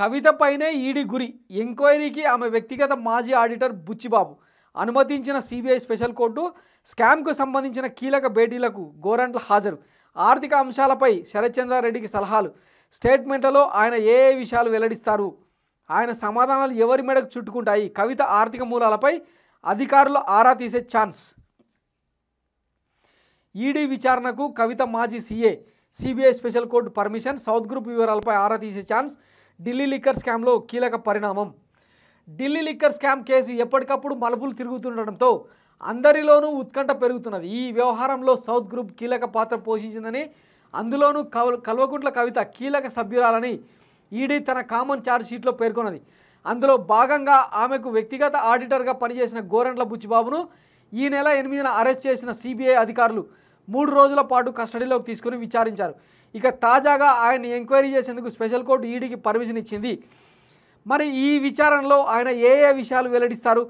కవితపైనే ED గురి ఎంక్వైరీకి ఆమె వ్యక్తిగత మాజీ ఆడిటర్ బుచ్చిబాబు అనుమతించిన సిబిఐ స్పెషల్ కోర్టు స్కామ్కు సంబంధించిన కీలక భేటీలకు గోరంట్ల హాజరు ఆర్థిక అంశాలపై శరత్చంద్రారెడ్డికి సలహాలు స్టేట్మెంట్లలో ఆయన ఏ ఏ విషయాలు వెల్లడిస్తారు ఆయన సమాధానాలు ఎవరి మేడకు చుట్టుకుంటాయి కవిత ఆర్థిక మూలాలపై అధికారులు ఆరా తీసే ఛాన్స్ ఈడీ విచారణకు కవిత మాజీ CA CBI special court permission south group వివరాలపై ఆరా తీసే ఛాన్స్ ఢిల్లీ లిక్కర్ స్కామ్లో కీలక పరిణామం ఢిల్లీ లిక్కర్ స్కామ్ కేసు ఎప్పటికప్పుడు మలుపులు తిరుగుతుండటంతో అందరిలోనూ ఉత్కంఠ పెరుగుతున్నది ఈ వ్యవహారంలో సౌత్ గ్రూప్ కీలక పాత్ర పోషించిందని అందులోనూ కవ కల్వకుంట్ల కవిత కీలక సభ్యురాలని ఈడీ తన కామన్ ఛార్జ్ షీట్లో పేర్కొన్నది అందులో భాగంగా ఆమెకు వ్యక్తిగత ఆడిటర్గా పనిచేసిన గోరంట్ల బుచ్చిబాబును ఈ నెల ఎనిమిదిన అరెస్ట్ చేసిన సిబిఐ అధికారులు మూడు రోజుల పాటు కస్టడీలోకి తీసుకుని విచారించారు ఇక తాజాగా ఆయన ఎంక్వైరీ చేసేందుకు స్పెషల్ కోర్టు ఈడీకి పర్మిషన్ ఇచ్చింది మరి ఈ విచారణలో ఆయన ఏ ఏ విషయాలు వెల్లడిస్తారు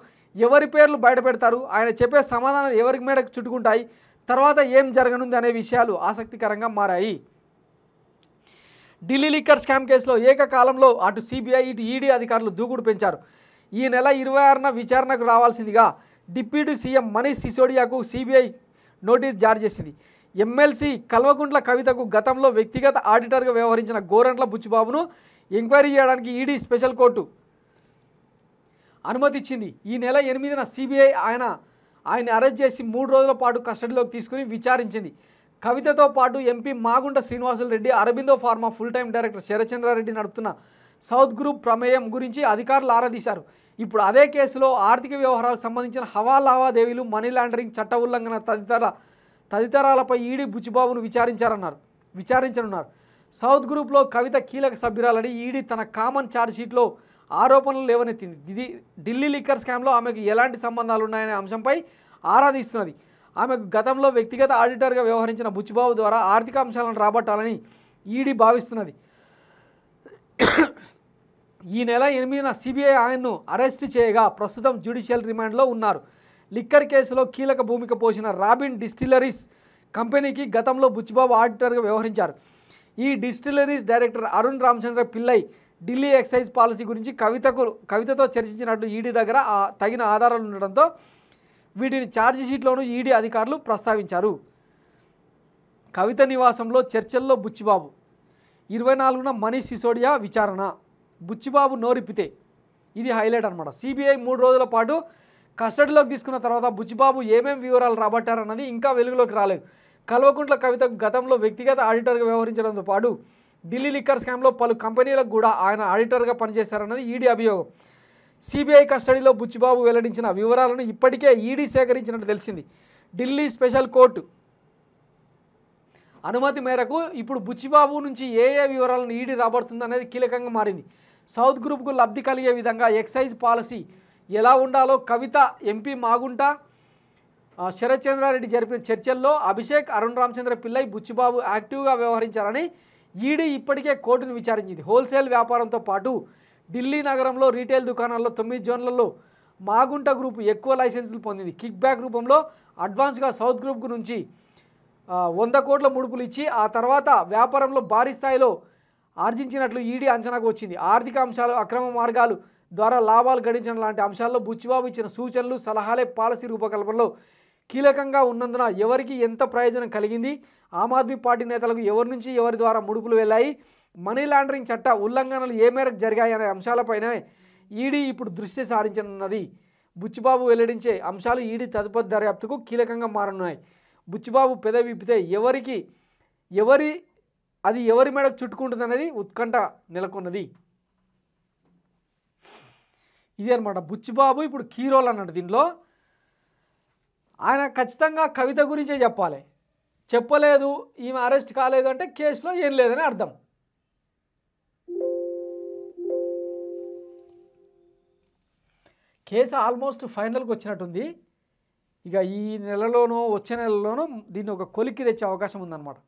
ఎవరి పేర్లు బయటపెడతారు ఆయన చెప్పే సమాధానాలు ఎవరికి మేడకు చుట్టుకుంటాయి తర్వాత ఏం జరగనుంది అనే విషయాలు ఆసక్తికరంగా మారాయి ఢిల్లీ లిక్కర్ స్కామ్ కేసులో ఏకకాలంలో అటు సిబిఐ ఇటు ఈడీ అధికారులు దూకుడు పెంచారు ఈ నెల ఇరవై ఆరున విచారణకు రావాల్సిందిగా డిప్యూటీ సీఎం మనీష్ సిసోడియాకు సిబిఐ నోటీస్ జారీ చేసింది ఎమ్మెల్సీ కల్వకుంట్ల కవితకు గతంలో వ్యక్తిగత ఆడిటర్గా వ్యవహరించిన గోరంట్ల బుచ్చిబాబును ఎంక్వైరీ చేయడానికి ఈడీ స్పెషల్ కోర్టు అనుమతిచ్చింది ఈ నెల ఎనిమిదిన సిబిఐ ఆయన ఆయన అరెస్ట్ చేసి మూడు రోజుల పాటు కస్టడీలోకి తీసుకుని విచారించింది కవితతో పాటు MP Magunta Srinivasulu Reddy Aurobindo pharma full time director Sarachandra Reddy నడుపుతున్న సౌత్ గ్రూప్ ప్రమేయం గురించి అధికారులు ఆరాధీశారు ఇప్పుడు అదే కేసులో ఆర్థిక వ్యవహారాలకు సంబంధించిన హవా లావాదేవీలు మనీ లాండరింగ్ చట్ట ఉల్లంఘన తదితర తదితరాలపై ఈడీ బుచ్చిబాబును విచారించారన్నారు విచారించనున్నారు సౌత్ గ్రూప్లో కవిత కీలక సభ్యురాలని ఈడీ తన కామన్ ఛార్జ్షీట్లో ఆరోపణలు లేవనెత్తింది ఢిల్లీ లిక్కర్ స్కామ్లో ఆమెకు ఎలాంటి సంబంధాలు ఉన్నాయనే అంశంపై ఆరాధిస్తున్నది ఆమెకు గతంలో వ్యక్తిగత ఆడిటర్గా వ్యవహరించిన బుచ్చిబాబు ద్వారా ఆర్థిక అంశాలను రాబట్టాలని ఈడీ భావిస్తున్నది ఈ నెల ఎనిమిదిన సిబిఐ ఆయన్ను అరెస్టు చేయగా ప్రస్తుతం జ్యుడిషియల్ రిమాండ్లో ఉన్నారు లిక్కర్ కేసులో కీలక భూమిక పోసిన రాబిన్ డిస్టిలరీస్ కంపెనీకి గతంలో బుచ్చిబాబు ఆడిటర్గా వ్యవహరించారు ఈ distilleries director Arun Ramachandra Pillai Delhi excise policy గురించి కవితకు కవితతో చర్చించినట్టు ఈడీ దగ్గర తగిన ఆధారాలు ఉండడంతో వీటిని ఛార్జిషీట్లోనూ ఈడీ అధికారులు ప్రస్తావించారు కవిత నివాసంలో చర్చల్లో బుచ్చిబాబు ఇరవై నాలుగున మనీష్ సిసోడియా విచారణ బుచ్చిబాబు నోరిప్పితే ఇది హైలైట్ అనమాట సిబిఐ మూడు రోజుల పాటు కస్టడీలోకి తీసుకున్న తర్వాత బుచ్చిబాబు ఏమేమి వివరాలు రాబట్టారన్నది ఇంకా వెలుగులోకి రాలేదు కల్వకుంట్ల కవిత గతంలో వ్యక్తిగత ఆడిటర్గా వ్యవహరించడంతో పాటు ఢిల్లీ లిక్కర్ స్కామ్లో పలు కంపెనీలకు కూడా ఆయన ఆడిటర్గా పనిచేశారన్నది ఈడీ అభియోగం సిబిఐ కస్టడీలో బుచ్చిబాబు వెల్లడించిన వివరాలను ఇప్పటికే ఈడీ సేకరించినట్టు తెలిసింది ఢిల్లీ స్పెషల్ కోర్టు అనుమతి మేరకు ఇప్పుడు బుచ్చిబాబు నుంచి ఏ ఏ వివరాలను ఈడీ రాబడుతుంది అనేది కీలకంగా మారింది సౌత్ గ్రూప్కు లబ్ధి కలిగే విధంగా ఎక్సైజ్ పాలసీ ఎలా ఉండాలో కవిత ఎంపీ మాగుంట శరత్చంద్రారెడ్డి జరిపిన చర్చల్లో అభిషేక్ అరుణ్ రామచంద్ర పిల్లై బుచ్చిబాబు యాక్టివ్గా వ్యవహరించారని ఈడీ ఇప్పటికే కోర్టును విచారించింది హోల్సేల్ వ్యాపారంతో పాటు ఢిల్లీ నగరంలో రీటైల్ దుకాణాల్లో తొమ్మిది జోన్లలో మాగుంట గ్రూప్ ఎక్కువ లైసెన్సులు పొందింది కిక్ బ్యాక్ రూపంలో అడ్వాన్స్గా సౌత్ గ్రూప్ నుంచి వంద కోట్ల ముడుపులు ఇచ్చి ఆ తర్వాత వ్యాపారంలో భారీ స్థాయిలో ఆర్జించినట్లు ఈడీ అంచనాకు వచ్చింది ఆర్థిక అంశాలు అక్రమ మార్గాలు ద్వారా లాభాలు గడించడం లాంటి అంశాల్లో బుచ్చిబాబు ఇచ్చిన సూచనలు సలహాలే పాలసీ రూపకల్పనలో కీలకంగా ఉన్నందున ఎవరికి ఎంత ప్రయోజనం కలిగింది ఆమ్ ఆద్మీ పార్టీ నేతలకు ఎవరి నుంచి ఎవరి ద్వారా ముడుపులు వెళ్ళాయి మనీ లాండరింగ్ చట్ట ఉల్లంఘనలు ఏ మేరకు జరిగాయి అనే అంశాలపైన ఈడీ ఇప్పుడు దృష్టి సారించనున్నది బుచ్చిబాబు వెల్లడించే అంశాలు ఈడీ తదుపరి దర్యాప్తుకు కీలకంగా మారనున్నాయి బుచ్చిబాబు పెదవి విప్పితే ఎవరికి ఎవరి అది ఎవరి మేడకు అనేది ఉత్కంఠ నెలకొన్నది ఇది అనమాట బుచ్చిబాబు ఇప్పుడు కీ రోల్ అన్నాడు దీనిలో ఆయన ఖచ్చితంగా కవిత గురించే చెప్పాలి చెప్పలేదు ఈమె అరెస్ట్ కాలేదు అంటే కేసులో ఏం లేదని అర్థం కేసు ఆల్మోస్ట్ ఫైనల్కి వచ్చినట్టుంది ఇక ఈ నెలలోనో వచ్చే నెలలోనో దీన్ని ఒక కొలిక్కి తెచ్చే అవకాశం ఉందన్నమాట